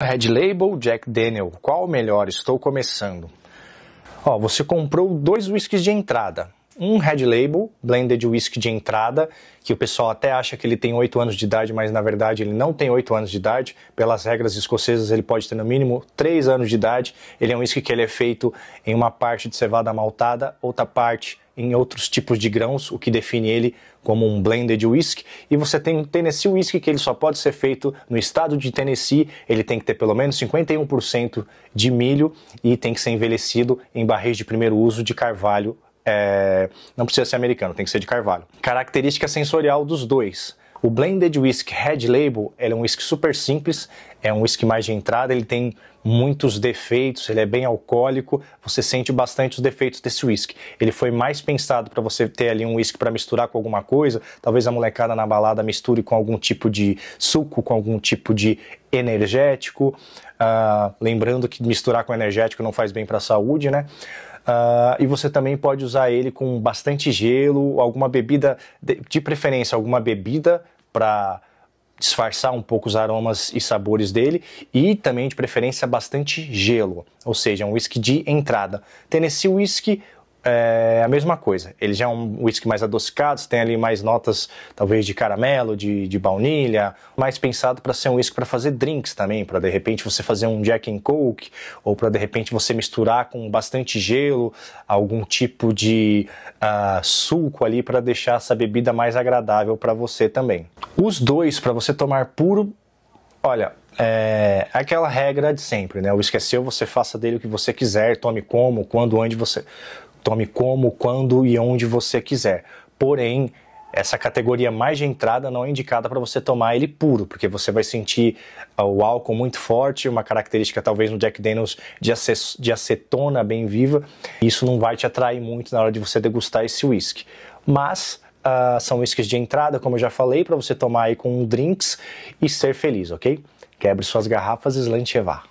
Red Label, Jack Daniel, qual o melhor? Estou começando. Ó, você comprou dois whiskies de entrada. Um Red Label, blended whisky de entrada, que o pessoal até acha que ele tem 8 anos de idade, mas na verdade ele não tem 8 anos de idade. Pelas regras escocesas, ele pode ter no mínimo 3 anos de idade. Ele é um whisky que ele é feito em uma parte de cevada maltada, outra parte em outros tipos de grãos, o que define ele como um blended whisky. E você tem o Tennessee Whisky que ele só pode ser feito no estado de Tennessee, ele tem que ter pelo menos 51% de milho e tem que ser envelhecido em barris de primeiro uso de carvalho. É... não precisa ser americano, tem que ser de carvalho. Característica sensorial dos dois. O Blended Whisky Red Label é um whisky super simples, é um whisky mais de entrada, ele tem muitos defeitos, ele é bem alcoólico, você sente bastante os defeitos desse whisky. Ele foi mais pensado para você ter ali um whisky para misturar com alguma coisa, talvez a molecada na balada misture com algum tipo de suco, com algum tipo de energético. Uh, lembrando que misturar com energético não faz bem para a saúde, né? Uh, e você também pode usar ele com bastante gelo, alguma bebida, de, de preferência, alguma bebida para disfarçar um pouco os aromas e sabores dele e também de preferência bastante gelo, ou seja, um whisky de entrada. Tennessee Whisky é a mesma coisa. Ele já é um whisky mais adocicado, tem ali mais notas talvez de caramelo, de, de baunilha, mais pensado para ser um whisky para fazer drinks também, para de repente você fazer um Jack and Coke ou para de repente você misturar com bastante gelo, algum tipo de uh, suco ali para deixar essa bebida mais agradável para você também. Os dois para você tomar puro, olha, é aquela regra de sempre, né? O esqueceu, é você faça dele o que você quiser, tome como, quando, onde você Tome como, quando e onde você quiser. Porém, essa categoria mais de entrada não é indicada para você tomar ele puro, porque você vai sentir ah, o álcool muito forte, uma característica talvez no Jack Daniels de, acetona bem viva. Isso não vai te atrair muito na hora de você degustar esse whisky. Mas uh, são whiskies de entrada, como eu já falei, para você tomar aí com drinks e ser feliz, ok? Quebre suas garrafas e slantevá.